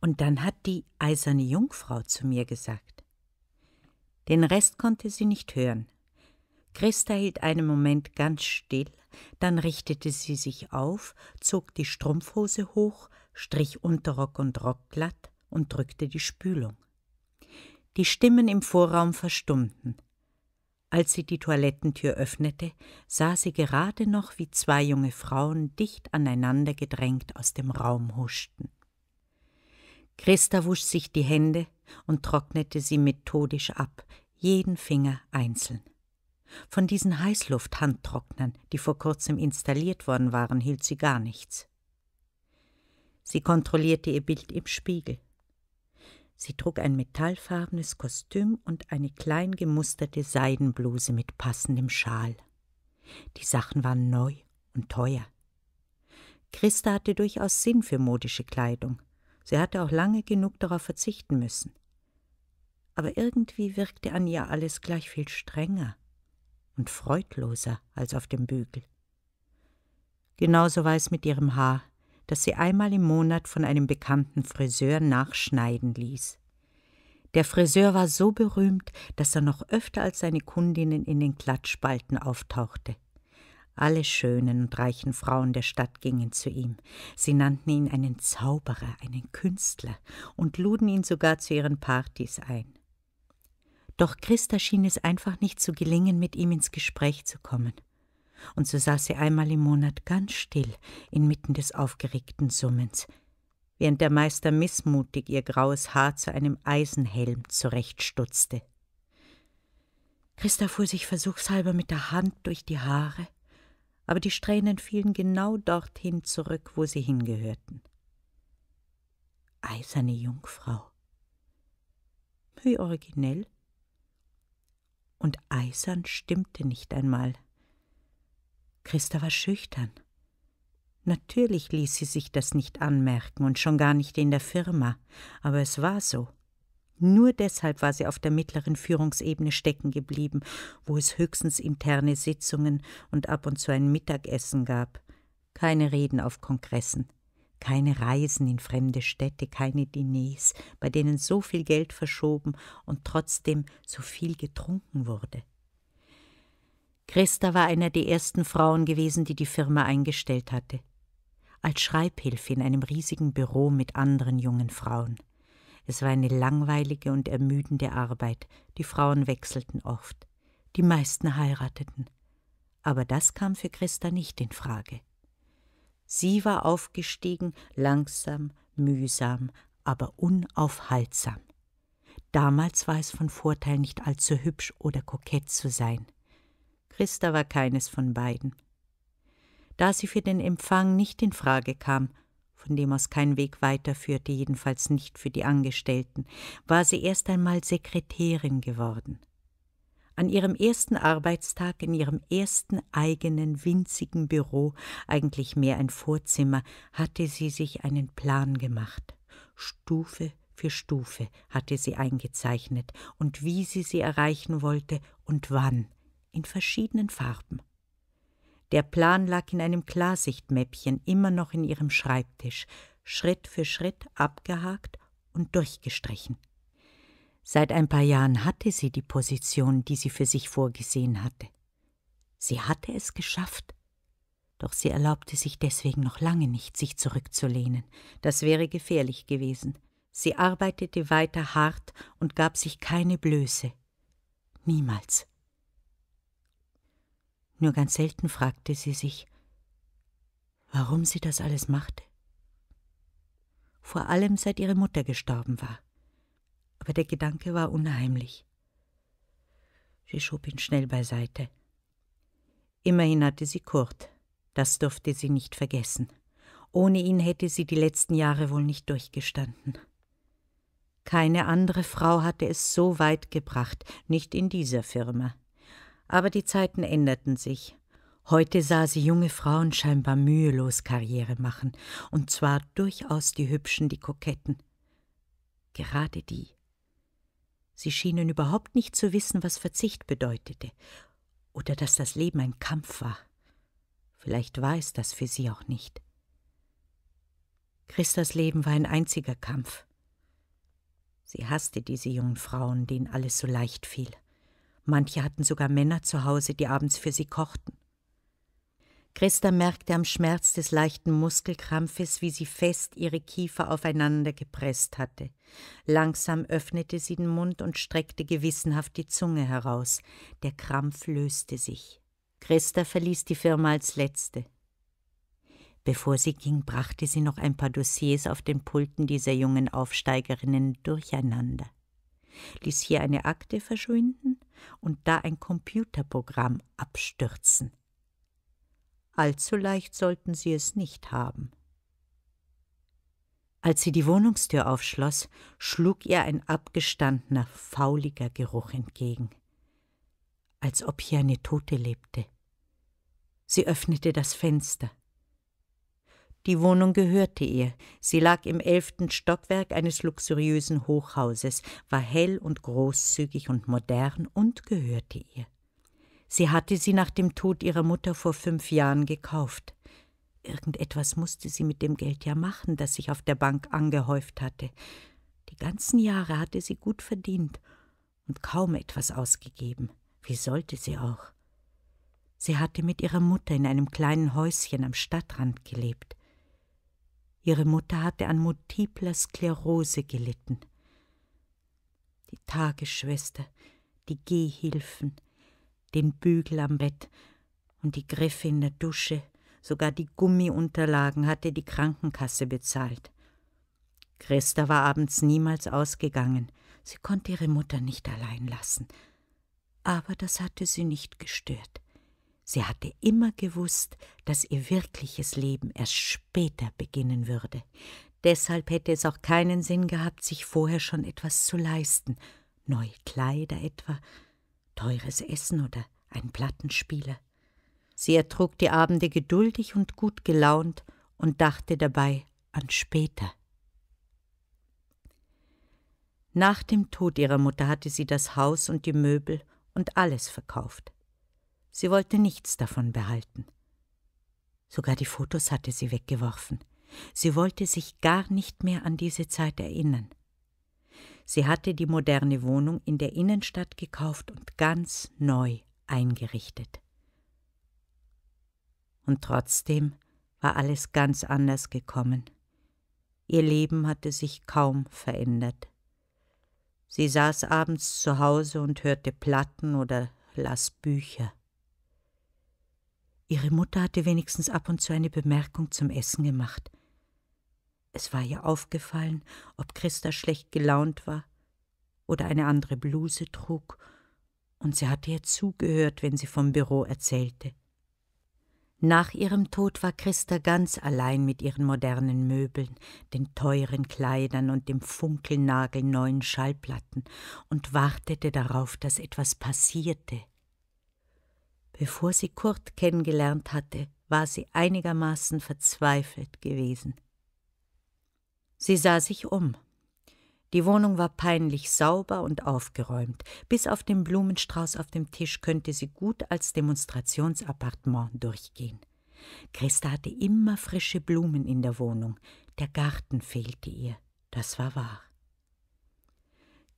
Und dann hat die eiserne Jungfrau zu mir gesagt. Den Rest konnte sie nicht hören. Christa hielt einen Moment ganz still, dann richtete sie sich auf, zog die Strumpfhose hoch, strich Unterrock und Rock glatt und drückte die Spülung. Die Stimmen im Vorraum verstummten. Als sie die Toilettentür öffnete, sah sie gerade noch, wie zwei junge Frauen dicht aneinander gedrängt aus dem Raum huschten. Christa wusch sich die Hände und trocknete sie methodisch ab, jeden Finger einzeln. Von diesen Heißluft-Handtrocknern, die vor kurzem installiert worden waren, hielt sie gar nichts. Sie kontrollierte ihr Bild im Spiegel. Sie trug ein metallfarbenes Kostüm und eine klein gemusterte Seidenbluse mit passendem Schal. Die Sachen waren neu und teuer. Christa hatte durchaus Sinn für modische Kleidung. Sie hatte auch lange genug darauf verzichten müssen. Aber irgendwie wirkte an ihr alles gleich viel strenger und freudloser als auf dem Bügel. Genauso war es mit ihrem Haar, das sie einmal im Monat von einem bekannten Friseur nachschneiden ließ. Der Friseur war so berühmt, dass er noch öfter als seine Kundinnen in den Klatschspalten auftauchte. Alle schönen und reichen Frauen der Stadt gingen zu ihm. Sie nannten ihn einen Zauberer, einen Künstler und luden ihn sogar zu ihren Partys ein. Doch Christa schien es einfach nicht zu gelingen, mit ihm ins Gespräch zu kommen. Und so saß sie einmal im Monat ganz still inmitten des aufgeregten Summens, während der Meister missmutig ihr graues Haar zu einem Eisenhelm zurechtstutzte. Christa fuhr sich versuchshalber mit der Hand durch die Haare aber die Strähnen fielen genau dorthin zurück, wo sie hingehörten. Eiserne Jungfrau. Wie originell. Und eisern stimmte nicht einmal. Christa war schüchtern. Natürlich ließ sie sich das nicht anmerken und schon gar nicht in der Firma, aber es war so. Nur deshalb war sie auf der mittleren Führungsebene stecken geblieben, wo es höchstens interne Sitzungen und ab und zu ein Mittagessen gab. Keine Reden auf Kongressen, keine Reisen in fremde Städte, keine Diners, bei denen so viel Geld verschoben und trotzdem so viel getrunken wurde. Christa war einer der ersten Frauen gewesen, die die Firma eingestellt hatte. Als Schreibhilfe in einem riesigen Büro mit anderen jungen Frauen. Es war eine langweilige und ermüdende Arbeit, die Frauen wechselten oft, die meisten heirateten. Aber das kam für Christa nicht in Frage. Sie war aufgestiegen, langsam, mühsam, aber unaufhaltsam. Damals war es von Vorteil, nicht allzu hübsch oder kokett zu sein. Christa war keines von beiden. Da sie für den Empfang nicht in Frage kam, von dem aus kein Weg weiterführte, jedenfalls nicht für die Angestellten, war sie erst einmal Sekretärin geworden. An ihrem ersten Arbeitstag in ihrem ersten eigenen winzigen Büro, eigentlich mehr ein Vorzimmer, hatte sie sich einen Plan gemacht. Stufe für Stufe hatte sie eingezeichnet und wie sie sie erreichen wollte und wann, in verschiedenen Farben. Der Plan lag in einem Klarsichtmäppchen immer noch in ihrem Schreibtisch, Schritt für Schritt abgehakt und durchgestrichen. Seit ein paar Jahren hatte sie die Position, die sie für sich vorgesehen hatte. Sie hatte es geschafft. Doch sie erlaubte sich deswegen noch lange nicht, sich zurückzulehnen. Das wäre gefährlich gewesen. Sie arbeitete weiter hart und gab sich keine Blöße. Niemals. Nur ganz selten fragte sie sich, warum sie das alles machte. Vor allem seit ihre Mutter gestorben war. Aber der Gedanke war unheimlich. Sie schob ihn schnell beiseite. Immerhin hatte sie Kurt, das durfte sie nicht vergessen. Ohne ihn hätte sie die letzten Jahre wohl nicht durchgestanden. Keine andere Frau hatte es so weit gebracht, nicht in dieser Firma. Aber die Zeiten änderten sich. Heute sah sie junge Frauen scheinbar mühelos Karriere machen, und zwar durchaus die Hübschen, die Koketten. Gerade die. Sie schienen überhaupt nicht zu wissen, was Verzicht bedeutete, oder dass das Leben ein Kampf war. Vielleicht war es das für sie auch nicht. Christas Leben war ein einziger Kampf. Sie hasste diese jungen Frauen, denen alles so leicht fiel. Manche hatten sogar Männer zu Hause, die abends für sie kochten. Christa merkte am Schmerz des leichten Muskelkrampfes, wie sie fest ihre Kiefer aufeinander gepresst hatte. Langsam öffnete sie den Mund und streckte gewissenhaft die Zunge heraus. Der Krampf löste sich. Christa verließ die Firma als Letzte. Bevor sie ging, brachte sie noch ein paar Dossiers auf den Pulten dieser jungen Aufsteigerinnen durcheinander ließ hier eine Akte verschwinden und da ein Computerprogramm abstürzen. Allzu leicht sollten sie es nicht haben. Als sie die Wohnungstür aufschloss, schlug ihr ein abgestandener, fauliger Geruch entgegen, als ob hier eine Tote lebte. Sie öffnete das Fenster. Die Wohnung gehörte ihr. Sie lag im elften Stockwerk eines luxuriösen Hochhauses, war hell und großzügig und modern und gehörte ihr. Sie hatte sie nach dem Tod ihrer Mutter vor fünf Jahren gekauft. Irgendetwas musste sie mit dem Geld ja machen, das sich auf der Bank angehäuft hatte. Die ganzen Jahre hatte sie gut verdient und kaum etwas ausgegeben. Wie sollte sie auch? Sie hatte mit ihrer Mutter in einem kleinen Häuschen am Stadtrand gelebt. Ihre Mutter hatte an multipler Sklerose gelitten. Die Tagesschwester, die Gehhilfen, den Bügel am Bett und die Griffe in der Dusche, sogar die Gummiunterlagen hatte die Krankenkasse bezahlt. Christa war abends niemals ausgegangen. Sie konnte ihre Mutter nicht allein lassen. Aber das hatte sie nicht gestört. Sie hatte immer gewusst, dass ihr wirkliches Leben erst später beginnen würde. Deshalb hätte es auch keinen Sinn gehabt, sich vorher schon etwas zu leisten, neue Kleider etwa, teures Essen oder einen Plattenspieler. Sie ertrug die Abende geduldig und gut gelaunt und dachte dabei an später. Nach dem Tod ihrer Mutter hatte sie das Haus und die Möbel und alles verkauft. Sie wollte nichts davon behalten. Sogar die Fotos hatte sie weggeworfen. Sie wollte sich gar nicht mehr an diese Zeit erinnern. Sie hatte die moderne Wohnung in der Innenstadt gekauft und ganz neu eingerichtet. Und trotzdem war alles ganz anders gekommen. Ihr Leben hatte sich kaum verändert. Sie saß abends zu Hause und hörte Platten oder las Bücher. Ihre Mutter hatte wenigstens ab und zu eine Bemerkung zum Essen gemacht. Es war ihr aufgefallen, ob Christa schlecht gelaunt war oder eine andere Bluse trug, und sie hatte ihr zugehört, wenn sie vom Büro erzählte. Nach ihrem Tod war Christa ganz allein mit ihren modernen Möbeln, den teuren Kleidern und dem funkelnagelneuen Schallplatten und wartete darauf, dass etwas passierte – Bevor sie Kurt kennengelernt hatte, war sie einigermaßen verzweifelt gewesen. Sie sah sich um. Die Wohnung war peinlich sauber und aufgeräumt. Bis auf den Blumenstrauß auf dem Tisch könnte sie gut als Demonstrationsappartement durchgehen. Christa hatte immer frische Blumen in der Wohnung. Der Garten fehlte ihr. Das war wahr.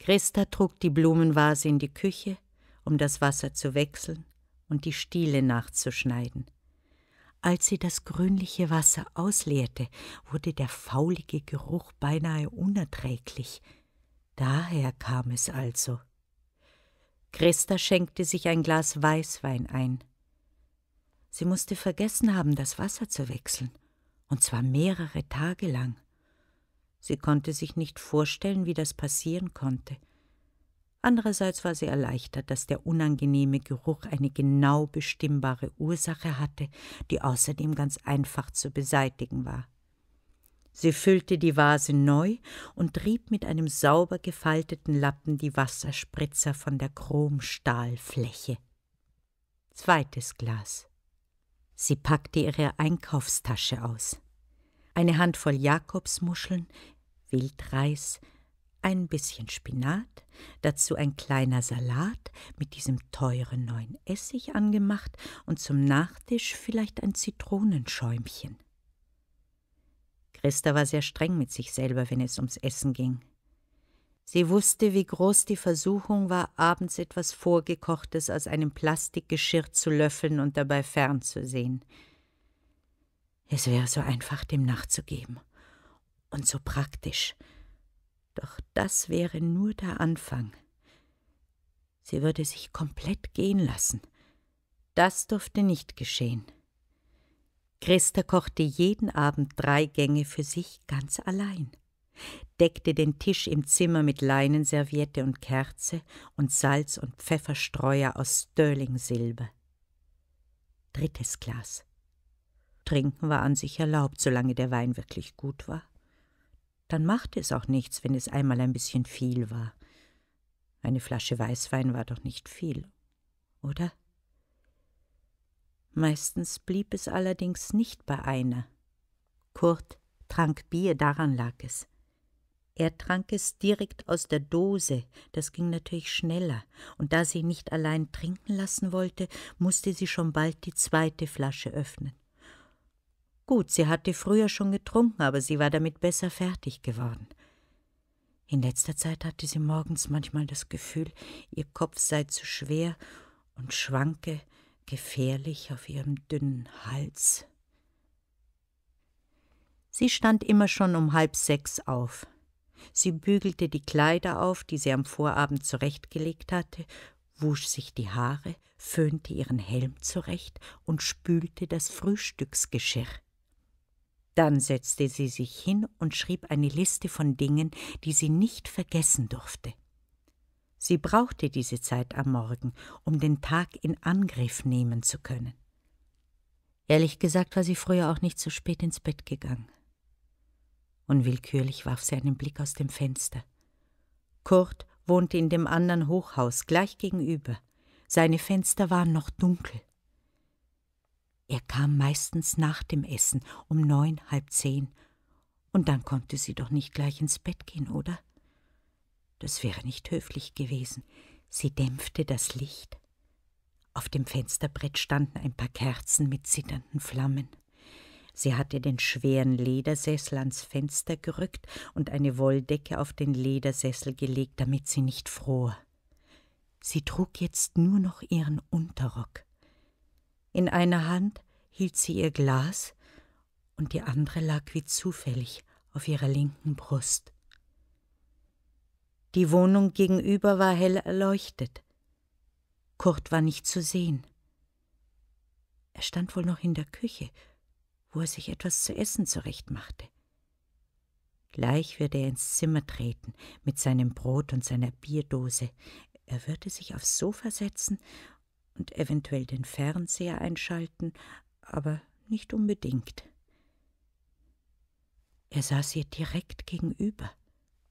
Christa trug die Blumenvase in die Küche, um das Wasser zu wechseln, und die Stiele nachzuschneiden. Als sie das grünliche Wasser ausleerte, wurde der faulige Geruch beinahe unerträglich. Daher kam es also. Christa schenkte sich ein Glas Weißwein ein. Sie musste vergessen haben, das Wasser zu wechseln, und zwar mehrere Tage lang. Sie konnte sich nicht vorstellen, wie das passieren konnte. Andererseits war sie erleichtert, dass der unangenehme Geruch eine genau bestimmbare Ursache hatte, die außerdem ganz einfach zu beseitigen war. Sie füllte die Vase neu und trieb mit einem sauber gefalteten Lappen die Wasserspritzer von der Chromstahlfläche. Zweites Glas. Sie packte ihre Einkaufstasche aus. Eine Handvoll Jakobsmuscheln, Wildreis, ein bisschen Spinat, dazu ein kleiner Salat mit diesem teuren neuen Essig angemacht und zum Nachtisch vielleicht ein Zitronenschäumchen. Christa war sehr streng mit sich selber, wenn es ums Essen ging. Sie wusste, wie groß die Versuchung war, abends etwas Vorgekochtes aus einem Plastikgeschirr zu löffeln und dabei fernzusehen. Es wäre so einfach, dem nachzugeben. Und so praktisch – doch das wäre nur der Anfang. Sie würde sich komplett gehen lassen. Das durfte nicht geschehen. Christa kochte jeden Abend drei Gänge für sich ganz allein, deckte den Tisch im Zimmer mit Leinenserviette und Kerze und Salz- und Pfefferstreuer aus Sterling-Silber. Drittes Glas. Trinken war an sich erlaubt, solange der Wein wirklich gut war dann machte es auch nichts, wenn es einmal ein bisschen viel war. Eine Flasche Weißwein war doch nicht viel, oder? Meistens blieb es allerdings nicht bei einer. Kurt trank Bier, daran lag es. Er trank es direkt aus der Dose, das ging natürlich schneller, und da sie ihn nicht allein trinken lassen wollte, musste sie schon bald die zweite Flasche öffnen. Gut, sie hatte früher schon getrunken, aber sie war damit besser fertig geworden. In letzter Zeit hatte sie morgens manchmal das Gefühl, ihr Kopf sei zu schwer und schwanke gefährlich auf ihrem dünnen Hals. Sie stand immer schon um halb sechs auf. Sie bügelte die Kleider auf, die sie am Vorabend zurechtgelegt hatte, wusch sich die Haare, föhnte ihren Helm zurecht und spülte das Frühstücksgeschirr. Dann setzte sie sich hin und schrieb eine Liste von Dingen, die sie nicht vergessen durfte. Sie brauchte diese Zeit am Morgen, um den Tag in Angriff nehmen zu können. Ehrlich gesagt war sie früher auch nicht so spät ins Bett gegangen. Unwillkürlich warf sie einen Blick aus dem Fenster. Kurt wohnte in dem anderen Hochhaus gleich gegenüber. Seine Fenster waren noch dunkel. Er kam meistens nach dem Essen um neun, halb zehn. Und dann konnte sie doch nicht gleich ins Bett gehen, oder? Das wäre nicht höflich gewesen. Sie dämpfte das Licht. Auf dem Fensterbrett standen ein paar Kerzen mit zitternden Flammen. Sie hatte den schweren Ledersessel ans Fenster gerückt und eine Wolldecke auf den Ledersessel gelegt, damit sie nicht fror. Sie trug jetzt nur noch ihren Unterrock. In einer Hand hielt sie ihr Glas und die andere lag wie zufällig auf ihrer linken Brust. Die Wohnung gegenüber war hell erleuchtet. Kurt war nicht zu sehen. Er stand wohl noch in der Küche, wo er sich etwas zu essen zurechtmachte. Gleich würde er ins Zimmer treten mit seinem Brot und seiner Bierdose. Er würde sich aufs Sofa setzen und eventuell den Fernseher einschalten, aber nicht unbedingt. Er saß ihr direkt gegenüber.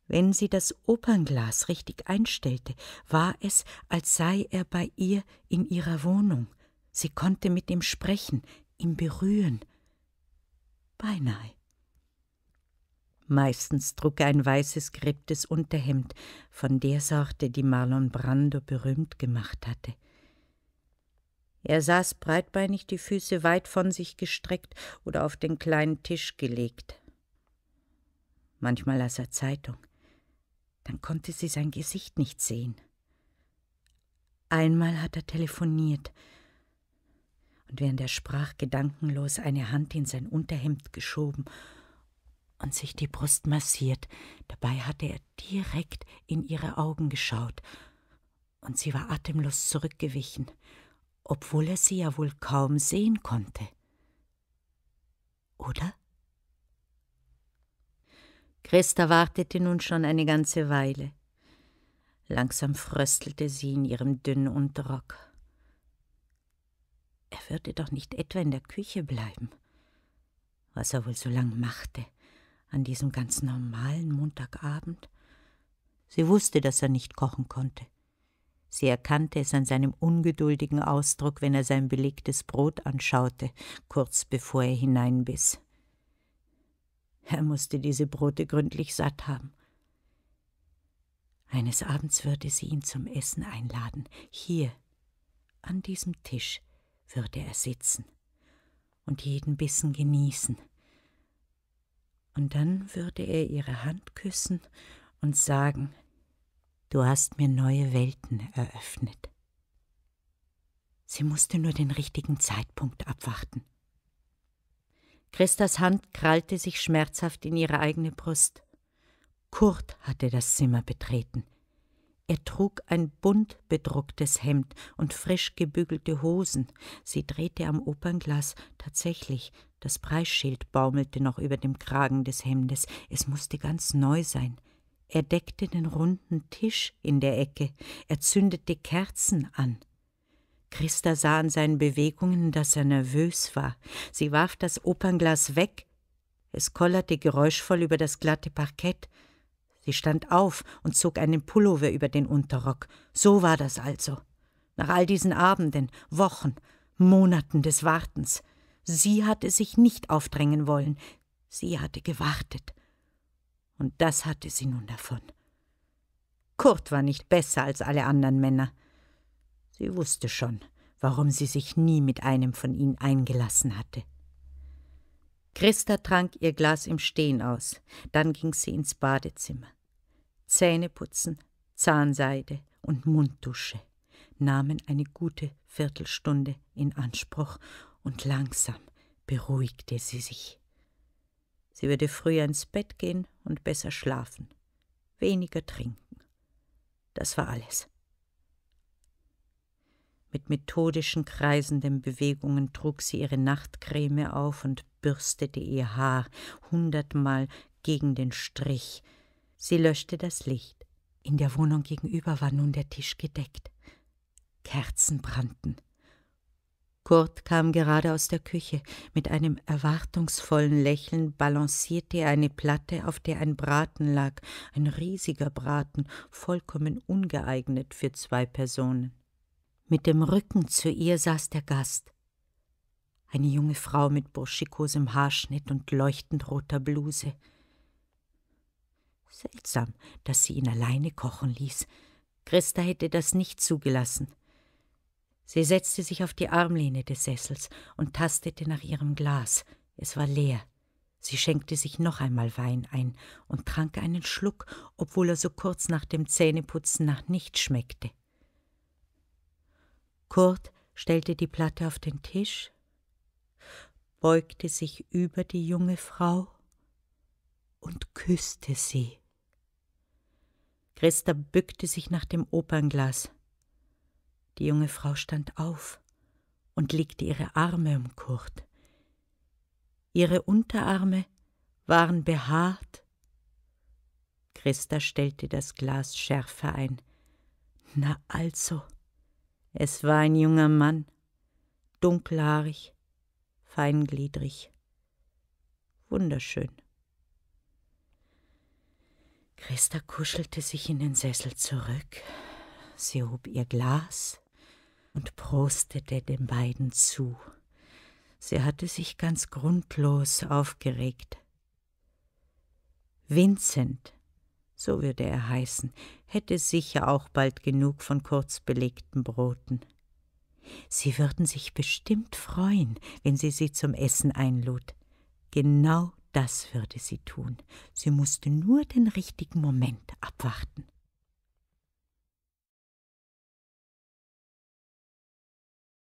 Wenn sie das Opernglas richtig einstellte, war es, als sei er bei ihr in ihrer Wohnung. Sie konnte mit ihm sprechen, ihn berühren. Beinahe. Meistens trug er ein weißes gripptes Unterhemd, von der Sorte, die Marlon Brando berühmt gemacht hatte. Er saß breitbeinig, die Füße weit von sich gestreckt oder auf den kleinen Tisch gelegt. Manchmal las er Zeitung. Dann konnte sie sein Gesicht nicht sehen. Einmal hat er telefoniert und während er sprach, gedankenlos eine Hand in sein Unterhemd geschoben und sich die Brust massiert. Dabei hatte er direkt in ihre Augen geschaut und sie war atemlos zurückgewichen obwohl er sie ja wohl kaum sehen konnte. Oder? Christa wartete nun schon eine ganze Weile. Langsam fröstelte sie in ihrem dünnen Unterrock. Er würde doch nicht etwa in der Küche bleiben, was er wohl so lang machte, an diesem ganz normalen Montagabend. Sie wusste, dass er nicht kochen konnte. Sie erkannte es an seinem ungeduldigen Ausdruck, wenn er sein belegtes Brot anschaute, kurz bevor er hineinbiss. Er musste diese Brote gründlich satt haben. Eines Abends würde sie ihn zum Essen einladen. Hier, an diesem Tisch, würde er sitzen und jeden Bissen genießen. Und dann würde er ihre Hand küssen und sagen, Du hast mir neue Welten eröffnet. Sie musste nur den richtigen Zeitpunkt abwarten. Christas Hand krallte sich schmerzhaft in ihre eigene Brust. Kurt hatte das Zimmer betreten. Er trug ein bunt bedrucktes Hemd und frisch gebügelte Hosen. Sie drehte am Opernglas. Tatsächlich, das Preisschild baumelte noch über dem Kragen des Hemdes. Es musste ganz neu sein. Er deckte den runden Tisch in der Ecke, er zündete Kerzen an. Christa sah an seinen Bewegungen, dass er nervös war. Sie warf das Opernglas weg. Es kollerte geräuschvoll über das glatte Parkett. Sie stand auf und zog einen Pullover über den Unterrock. So war das also. Nach all diesen Abenden, Wochen, Monaten des Wartens. Sie hatte sich nicht aufdrängen wollen. Sie hatte gewartet und das hatte sie nun davon. Kurt war nicht besser als alle anderen Männer. Sie wusste schon, warum sie sich nie mit einem von ihnen eingelassen hatte. Christa trank ihr Glas im Stehen aus, dann ging sie ins Badezimmer. Zähneputzen, Zahnseide und Munddusche nahmen eine gute Viertelstunde in Anspruch und langsam beruhigte sie sich. Sie würde früher ins Bett gehen und besser schlafen, weniger trinken. Das war alles. Mit methodischen kreisenden Bewegungen trug sie ihre Nachtcreme auf und bürstete ihr Haar hundertmal gegen den Strich. Sie löschte das Licht. In der Wohnung gegenüber war nun der Tisch gedeckt. Kerzen brannten. Kurt kam gerade aus der Küche. Mit einem erwartungsvollen Lächeln balancierte er eine Platte, auf der ein Braten lag, ein riesiger Braten, vollkommen ungeeignet für zwei Personen. Mit dem Rücken zu ihr saß der Gast. Eine junge Frau mit burschikosem Haarschnitt und leuchtend roter Bluse. Seltsam, dass sie ihn alleine kochen ließ. Christa hätte das nicht zugelassen. Sie setzte sich auf die Armlehne des Sessels und tastete nach ihrem Glas. Es war leer. Sie schenkte sich noch einmal Wein ein und trank einen Schluck, obwohl er so kurz nach dem Zähneputzen nach nichts schmeckte. Kurt stellte die Platte auf den Tisch, beugte sich über die junge Frau und küsste sie. Christa bückte sich nach dem Opernglas. Die junge Frau stand auf und legte ihre Arme um Kurt. Ihre Unterarme waren behaart. Christa stellte das Glas schärfer ein. Na also. Es war ein junger Mann, dunkelhaarig, feingliedrig, wunderschön. Christa kuschelte sich in den Sessel zurück, sie hob ihr Glas, und prostete den beiden zu. Sie hatte sich ganz grundlos aufgeregt. Vincent, so würde er heißen, hätte sicher auch bald genug von kurz belegten Broten. Sie würden sich bestimmt freuen, wenn sie sie zum Essen einlud. Genau das würde sie tun. Sie musste nur den richtigen Moment abwarten.